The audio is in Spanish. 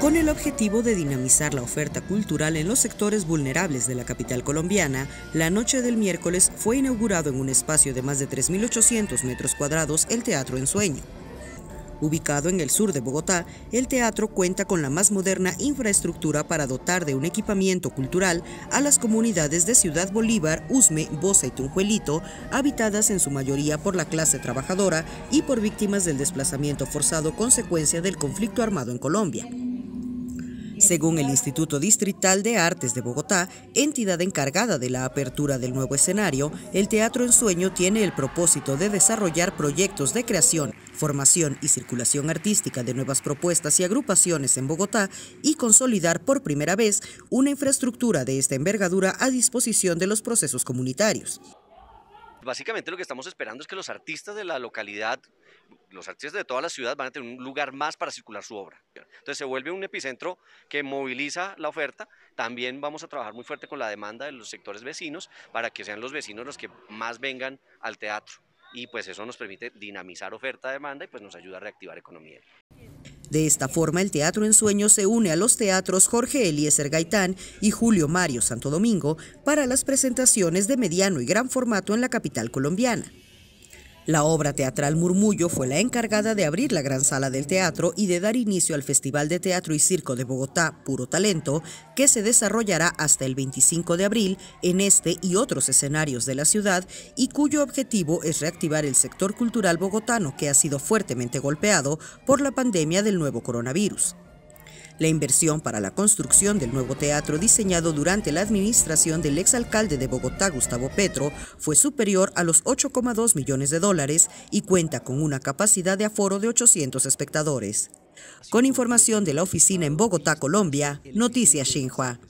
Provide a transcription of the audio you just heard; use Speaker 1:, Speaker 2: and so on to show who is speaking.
Speaker 1: con el objetivo de dinamizar la oferta cultural en los sectores vulnerables de la capital colombiana, la noche del miércoles fue inaugurado en un espacio de más de 3.800 metros cuadrados el Teatro Ensueño. Ubicado en el sur de Bogotá, el teatro cuenta con la más moderna infraestructura para dotar de un equipamiento cultural a las comunidades de Ciudad Bolívar, Usme, Bosa y Tunjuelito, habitadas en su mayoría por la clase trabajadora y por víctimas del desplazamiento forzado consecuencia del conflicto armado en Colombia. Según el Instituto Distrital de Artes de Bogotá, entidad encargada de la apertura del nuevo escenario, el Teatro en Sueño tiene el propósito de desarrollar proyectos de creación, formación y circulación artística de nuevas propuestas y agrupaciones en Bogotá y consolidar por primera vez una infraestructura de esta envergadura a disposición de los procesos comunitarios.
Speaker 2: Básicamente lo que estamos esperando es que los artistas de la localidad, los artistas de toda la ciudad van a tener un lugar más para circular su obra. Entonces se vuelve un epicentro que moviliza la oferta. También vamos a trabajar muy fuerte con la demanda de los sectores vecinos para que sean los vecinos los que más vengan al teatro. Y pues eso nos permite dinamizar oferta-demanda y pues nos ayuda a reactivar economía.
Speaker 1: De esta forma, el Teatro en Sueños se une a los teatros Jorge Eliezer Gaitán y Julio Mario Santo Domingo para las presentaciones de mediano y gran formato en la capital colombiana. La obra teatral Murmullo fue la encargada de abrir la gran sala del teatro y de dar inicio al Festival de Teatro y Circo de Bogotá, Puro Talento, que se desarrollará hasta el 25 de abril en este y otros escenarios de la ciudad y cuyo objetivo es reactivar el sector cultural bogotano que ha sido fuertemente golpeado por la pandemia del nuevo coronavirus. La inversión para la construcción del nuevo teatro diseñado durante la administración del exalcalde de Bogotá, Gustavo Petro, fue superior a los 8,2 millones de dólares y cuenta con una capacidad de aforo de 800 espectadores. Con información de la oficina en Bogotá, Colombia, Noticias Xinhua.